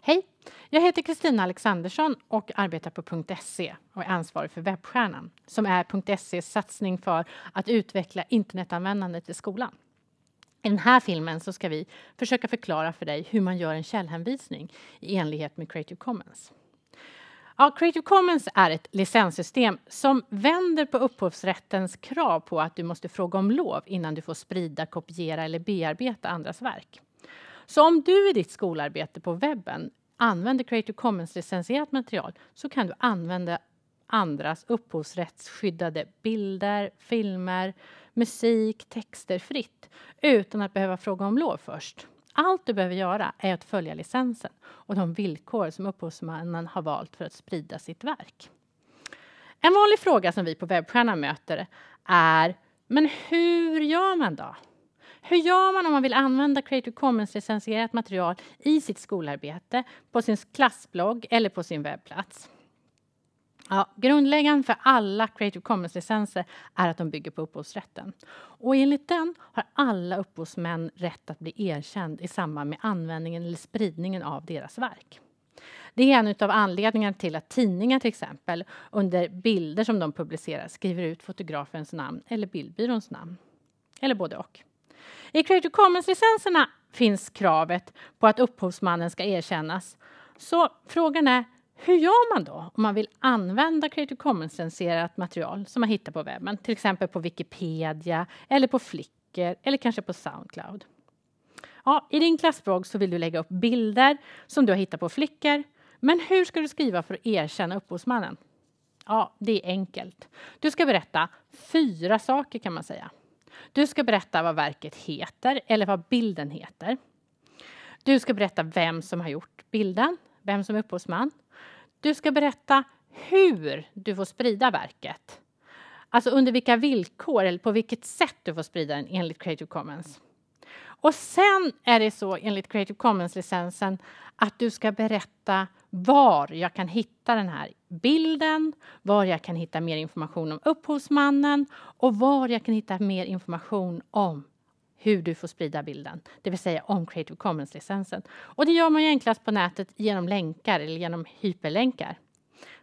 Hej! Jag heter Kristina Alexandersson och arbetar på .se och är ansvarig för Webbstjärnan som är .ses satsning för att utveckla internetanvändandet i skolan. I den här filmen så ska vi försöka förklara för dig hur man gör en källhänvisning i enlighet med Creative Commons. Ja, Creative Commons är ett licenssystem som vänder på upphovsrättens krav på att du måste fråga om lov innan du får sprida, kopiera eller bearbeta andras verk. Så om du i ditt skolarbete på webben använder Creative Commons-licensierat material så kan du använda andras upphovsrättsskyddade bilder, filmer, musik, texter fritt utan att behöva fråga om lov först. Allt du behöver göra är att följa licensen och de villkor som upphovsmannen har valt för att sprida sitt verk. En vanlig fråga som vi på Webbstjärnan möter är Men hur gör man då? Hur gör man om man vill använda Creative Commons-licensierat material i sitt skolarbete, på sin klassblogg eller på sin webbplats? Ja, grundläggande för alla Creative Commons-licenser är att de bygger på upphovsrätten. Och enligt den har alla upphovsmän rätt att bli erkänd i samband med användningen eller spridningen av deras verk. Det är en av anledningarna till att tidningar till exempel under bilder som de publicerar skriver ut fotografens namn eller bildbyråns namn. Eller både och. I Creative Commons-licenserna finns kravet på att upphovsmannen ska erkännas. Så frågan är, hur gör man då om man vill använda Creative Commons-licensierat material som man hittar på webben, till exempel på Wikipedia eller på Flickr eller kanske på Soundcloud? Ja, I din klassblogg så vill du lägga upp bilder som du har hittat på Flickr. Men hur ska du skriva för att erkänna upphovsmannen? Ja, det är enkelt. Du ska berätta fyra saker kan man säga. Du ska berätta vad verket heter eller vad bilden heter. Du ska berätta vem som har gjort bilden, vem som är upphovsman. Du ska berätta hur du får sprida verket. Alltså under vilka villkor eller på vilket sätt du får sprida den enligt Creative Commons. Och sen är det så enligt Creative Commons-licensen att du ska berätta var jag kan hitta den här bilden, var jag kan hitta mer information om upphovsmannen och var jag kan hitta mer information om hur du får sprida bilden, det vill säga om Creative Commons-licensen. Och det gör man ju enklast på nätet genom länkar eller genom hyperlänkar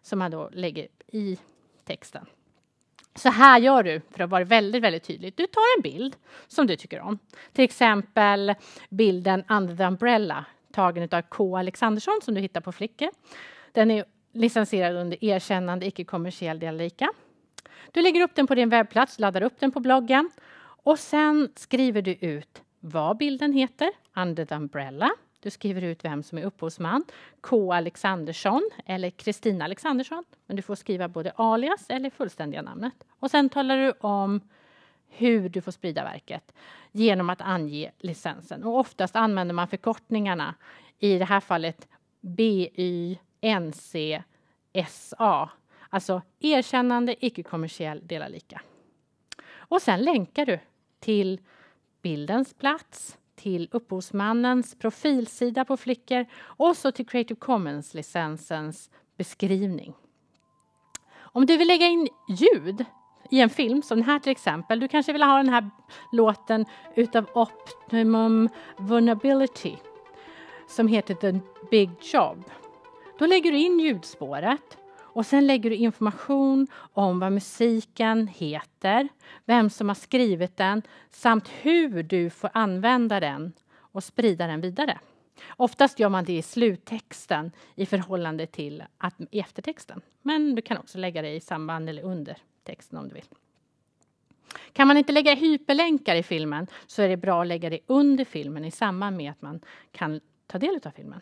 som man då lägger i texten. Så här gör du för att vara väldigt, väldigt tydligt. Du tar en bild som du tycker om, till exempel bilden Under the umbrella tagen av K. Alexandersson som du hittar på Flickr. Den är licensierad under erkännande icke-kommersiell dialika. Du lägger upp den på din webbplats, laddar upp den på bloggen och sen skriver du ut vad bilden heter, under the umbrella. Du skriver ut vem som är upphovsman, K Alexandersson eller Kristina Alexandersson. Men du får skriva både alias eller fullständiga namnet. Och sen talar du om hur du får sprida verket genom att ange licensen. Och oftast använder man förkortningarna, i det här fallet BYNCSA alltså erkännande icke-kommersiell dela lika. Och sen länkar du till bildens plats, till upphovsmannens profilsida på Flickr och så till Creative Commons-licensens beskrivning. Om du vill lägga in ljud i en film som den här till exempel. Du kanske vill ha den här låten utav Optimum Vulnerability som heter The Big Job. Då lägger du in ljudspåret och sen lägger du information om vad musiken heter, vem som har skrivit den samt hur du får använda den och sprida den vidare. Oftast gör man det i sluttexten i förhållande till att, i eftertexten. Men du kan också lägga det i samband eller under texten om du vill. Kan man inte lägga hyperlänkar i filmen så är det bra att lägga det under filmen i samband med att man kan ta del av filmen.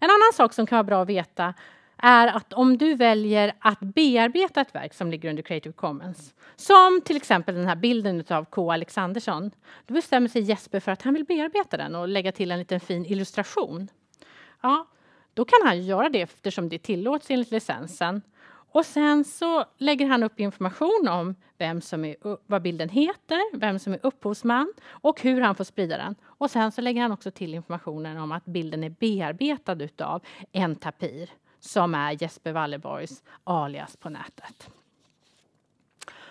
En annan sak som kan vara bra att veta är att om du väljer att bearbeta ett verk som ligger under Creative Commons, som till exempel den här bilden av K. Alexandersson, då bestämmer sig Jesper för att han vill bearbeta den och lägga till en liten fin illustration. Ja, då kan han göra det eftersom det tillåts enligt licensen. Och sen så lägger han upp information om vem som är, vad bilden heter, vem som är upphovsman och hur han får sprida den. Och sen så lägger han också till informationen om att bilden är bearbetad utav en tapir som är Jesper Wallerborgs alias på nätet.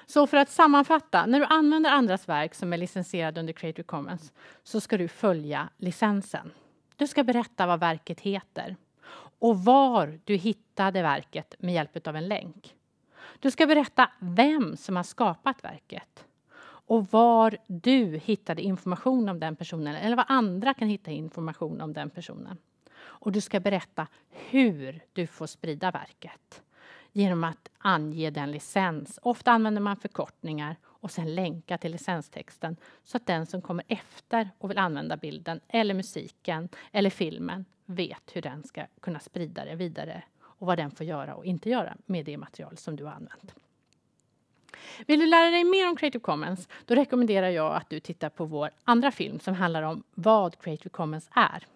Så för att sammanfatta, när du använder andras verk som är licensierade under Creative Commons så ska du följa licensen. Du ska berätta vad verket heter och var du hittade verket med hjälp av en länk. Du ska berätta vem som har skapat verket och var du hittade information om den personen eller var andra kan hitta information om den personen. Och du ska berätta hur du får sprida verket genom att ange den licens. Ofta använder man förkortningar och sen länka till licenstexten så att den som kommer efter och vill använda bilden eller musiken eller filmen vet hur den ska kunna sprida det vidare och vad den får göra och inte göra med det material som du har använt. Vill du lära dig mer om Creative Commons? Då rekommenderar jag att du tittar på vår andra film som handlar om vad Creative Commons är.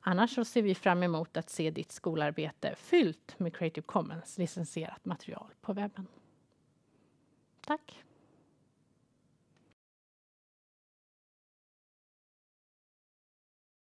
Annars så ser vi fram emot att se ditt skolarbete fyllt med Creative Commons licensierat material på webben. Tack!